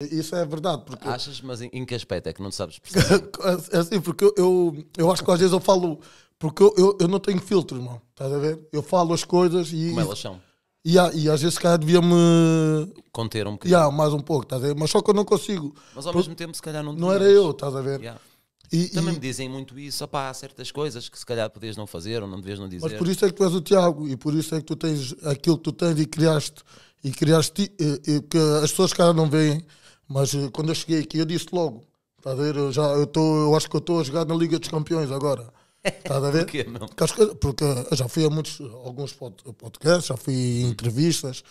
Isso é verdade. Porque... Achas, mas em, em que aspecto é que não sabes perceber? É assim, porque eu, eu, eu, acho que às vezes eu falo. Porque eu, eu, eu não tenho filtro, irmão. Estás a ver? Eu falo as coisas e. Como elas são. E, e às vezes, se calhar, devia-me. Conter um bocadinho. Yeah, mais um pouco, estás a ver? Mas só que eu não consigo. Mas ao Por... mesmo tempo, se calhar, não Não era eu, estás a ver? Yeah. E, Também e... me dizem muito isso, opá, há certas coisas que se calhar podias não fazer ou não devias não dizer. Mas por isso é que tu és o Tiago e por isso é que tu tens aquilo que tu tens e criaste e criaste e, e eh, eh, que as pessoas que não veem mas eh, quando eu cheguei aqui, eu disse logo: está a ver? Eu, já, eu, tô, eu acho que eu estou a jogar na Liga dos Campeões agora. Está a ver? Porquê, porque, porque eu já fui a muitos, alguns podcasts, já fui em uhum. entrevistas,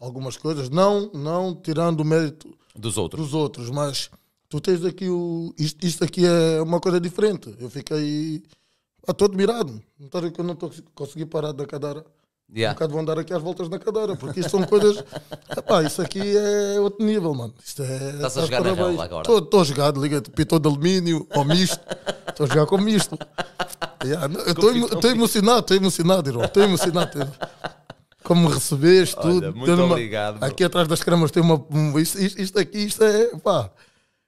algumas coisas. Não, não tirando o mérito dos outros, dos outros mas tu tens aqui o. Isto, isto aqui é uma coisa diferente. Eu fiquei. Estou admirado. Não estou a conseguir parar da cadeira Yeah. Um bocado vão dar aqui às voltas na cadeira, porque isto são coisas. Epá, isso aqui é outro nível, mano. Isto é. Estás a jogar na agora? Estou a jogar, liga-te, pitou de alumínio ou misto. Estou a jogar com misto. estou emocionado, estou emocionado, irmão. Estou emocionado. Irmão. Como me recebeste, tudo. Muito uma, obrigado. Aqui atrás das câmaras tem uma. Isto, isto, aqui, isto é. Pá,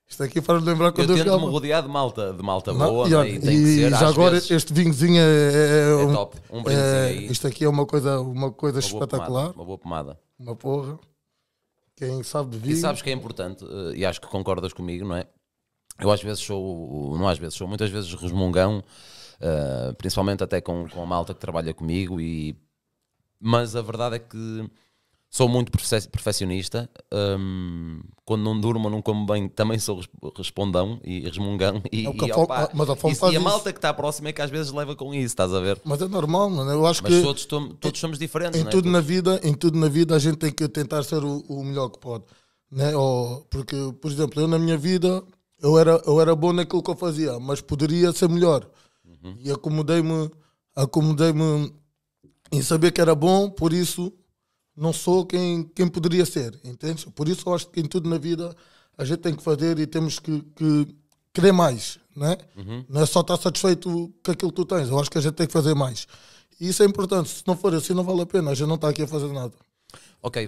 isto aqui faz-me lembrar quando eu, eu tento-me rodear de malta, de malta não, boa, e, né, olha, e, tem que ser, já agora vezes, este vinhozinho é, é, é, é um, top. Um é, Isto aqui é uma coisa, uma coisa uma espetacular. Pomada, uma boa pomada. Uma porra. Quem sabe de vinho. E sabes que é importante, eh, e acho que concordas comigo, não é? Eu às vezes sou, não às vezes, sou muitas vezes resmungão, uh, principalmente até com, com a malta que trabalha comigo, e, mas a verdade é que sou muito perfeccionista. Um, quando não durmo, não como bem, também sou respondão e resmungão. E, é e, opa, ah, mas a, fome e a malta que está próxima é que às vezes leva com isso, estás a ver? Mas é normal, mano. É? Eu acho mas que todos, todos somos diferentes. Em, é? tudo na vida, em tudo na vida, a gente tem que tentar ser o, o melhor que pode. Né? Ou, porque, por exemplo, eu na minha vida eu era, eu era bom naquilo que eu fazia, mas poderia ser melhor. Uhum. E acomodei-me acomodei-me em saber que era bom, por isso não sou quem, quem poderia ser, entende? Por isso eu acho que em tudo na vida a gente tem que fazer e temos que, que querer mais, né? Uhum. Não é só estar satisfeito com aquilo que tu tens, eu acho que a gente tem que fazer mais. E isso é importante, se não for assim não vale a pena, a gente não está aqui a fazer nada. Ok,